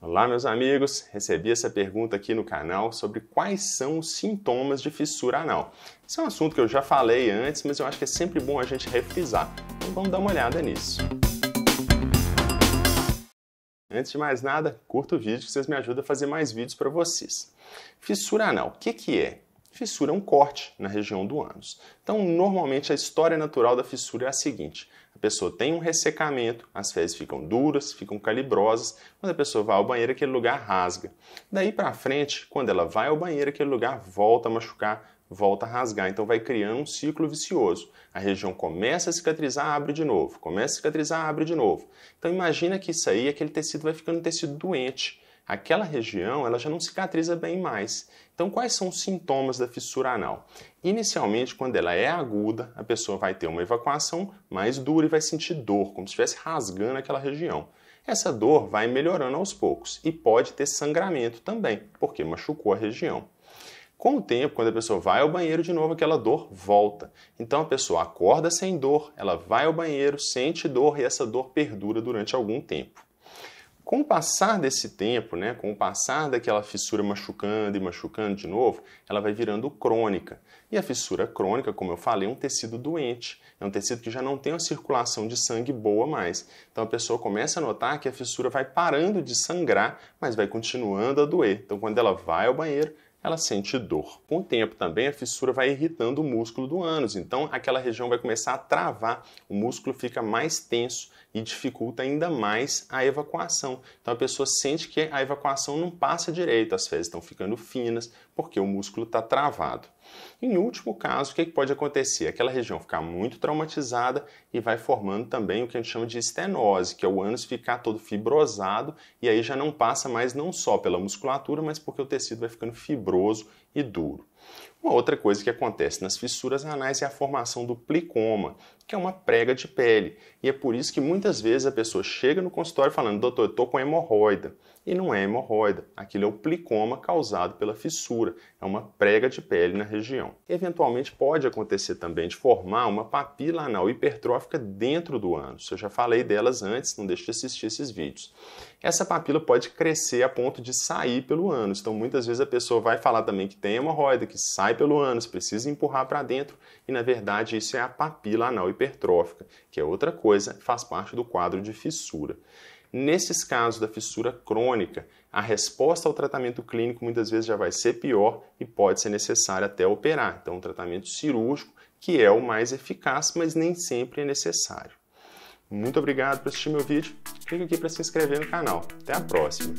Olá, meus amigos! Recebi essa pergunta aqui no canal sobre quais são os sintomas de fissura anal. Esse é um assunto que eu já falei antes, mas eu acho que é sempre bom a gente refrisar. Então vamos dar uma olhada nisso. Antes de mais nada, curta o vídeo que vocês me ajudam a fazer mais vídeos para vocês. Fissura anal, o que, que é? Fissura é um corte na região do ânus. Então, normalmente, a história natural da fissura é a seguinte: a pessoa tem um ressecamento, as fezes ficam duras, ficam calibrosas. Quando a pessoa vai ao banheiro, aquele lugar rasga. Daí para frente, quando ela vai ao banheiro, aquele lugar volta a machucar, volta a rasgar. Então vai criando um ciclo vicioso. A região começa a cicatrizar, abre de novo. Começa a cicatrizar, abre de novo. Então imagina que isso aí, aquele tecido vai ficando um tecido doente aquela região ela já não cicatriza bem mais. Então, quais são os sintomas da fissura anal? Inicialmente, quando ela é aguda, a pessoa vai ter uma evacuação mais dura e vai sentir dor, como se estivesse rasgando aquela região. Essa dor vai melhorando aos poucos e pode ter sangramento também, porque machucou a região. Com o tempo, quando a pessoa vai ao banheiro de novo, aquela dor volta. Então a pessoa acorda sem dor, ela vai ao banheiro, sente dor e essa dor perdura durante algum tempo com o passar desse tempo, né, com o passar daquela fissura machucando e machucando de novo, ela vai virando crônica. E a fissura crônica, como eu falei, é um tecido doente, é um tecido que já não tem uma circulação de sangue boa mais. Então a pessoa começa a notar que a fissura vai parando de sangrar, mas vai continuando a doer. Então quando ela vai ao banheiro, ela sente dor. Com o tempo também a fissura vai irritando o músculo do ânus, então aquela região vai começar a travar, o músculo fica mais tenso e dificulta ainda mais a evacuação. Então a pessoa sente que a evacuação não passa direito, as fezes estão ficando finas porque o músculo está travado. Em último caso, o é que pode acontecer? Aquela região ficar muito traumatizada e vai formando também o que a gente chama de estenose, que é o ânus ficar todo fibrosado e aí já não passa mais não só pela musculatura, mas porque o tecido vai ficando fibroso e duro. Uma outra coisa que acontece nas fissuras anais é a formação do plicoma, que é uma prega de pele. E é por isso que muitas vezes a pessoa chega no consultório falando: doutor, eu estou com hemorroida e não é hemorroida. Aquilo é o plicoma causado pela fissura, é uma prega de pele na região. Eventualmente pode acontecer também de formar uma papila anal hipertrófica dentro do ânus. Eu já falei delas antes, não deixe de assistir esses vídeos. Essa papila pode crescer a ponto de sair pelo ânus. Então muitas vezes a pessoa vai falar também que tem hemorroida, que sai pelo ânus, precisa empurrar para dentro e na verdade isso é a papila anal hipertrófica, que é outra coisa, faz parte do quadro de fissura. Nesses casos da fissura crônica, a resposta ao tratamento clínico muitas vezes já vai ser pior e pode ser necessário até operar. Então, um tratamento cirúrgico que é o mais eficaz, mas nem sempre é necessário. Muito obrigado por assistir meu vídeo. Clique aqui para se inscrever no canal. Até a próxima!